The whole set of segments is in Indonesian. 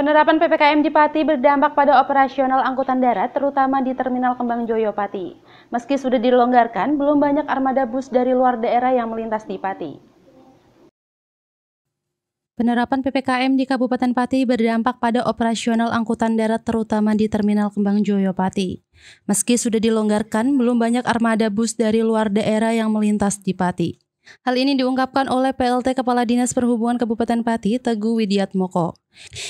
Penerapan PPKM di Pati berdampak pada operasional angkutan darat, terutama di Terminal Kembang Joyo Pati. Meski sudah dilonggarkan, belum banyak armada bus dari luar daerah yang melintas di Pati. Penerapan PPKM di Kabupaten Pati berdampak pada operasional angkutan darat terutama di Terminal Kembang Joyo Pati. Meski sudah dilonggarkan, belum banyak armada bus dari luar daerah yang melintas di Pati. Hal ini diungkapkan oleh PLT Kepala Dinas Perhubungan Kabupaten Pati, Teguh Widiatmoko.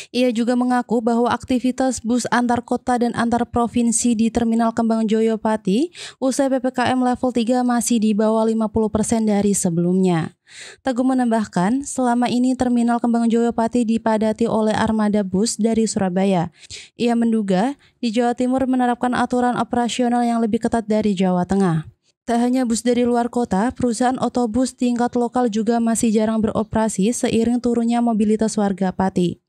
Ia juga mengaku bahwa aktivitas bus antar kota dan antar provinsi di Terminal Kembang Joyo Pati usai PPKM level 3 masih di bawah 50% persen dari sebelumnya. Teguh menambahkan, selama ini Terminal Kembang Joyo Pati dipadati oleh armada bus dari Surabaya. Ia menduga di Jawa Timur menerapkan aturan operasional yang lebih ketat dari Jawa Tengah. Tak hanya bus dari luar kota, perusahaan otobus tingkat lokal juga masih jarang beroperasi seiring turunnya mobilitas warga Pati.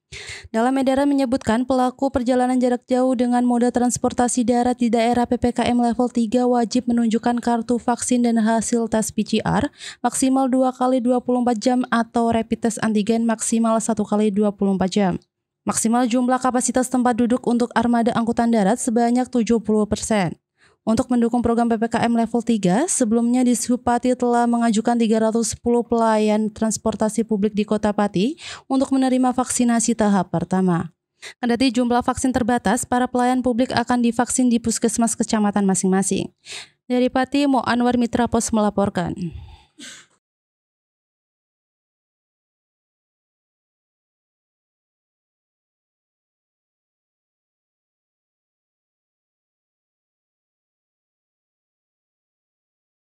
Dalam edaran menyebutkan pelaku perjalanan jarak jauh dengan moda transportasi darat di daerah PPKM level 3 wajib menunjukkan kartu vaksin dan hasil tes PCR maksimal 2 kali 24 jam atau rapid test antigen maksimal 1 kali 24 jam. Maksimal jumlah kapasitas tempat duduk untuk armada angkutan darat sebanyak 70 persen. Untuk mendukung program PPKM level 3, sebelumnya di Supati telah mengajukan 310 pelayan transportasi publik di Kota Pati untuk menerima vaksinasi tahap pertama. Kendati jumlah vaksin terbatas, para pelayan publik akan divaksin di puskesmas kecamatan masing-masing. Dari Pati, Mo Anwar Mitra Pos melaporkan.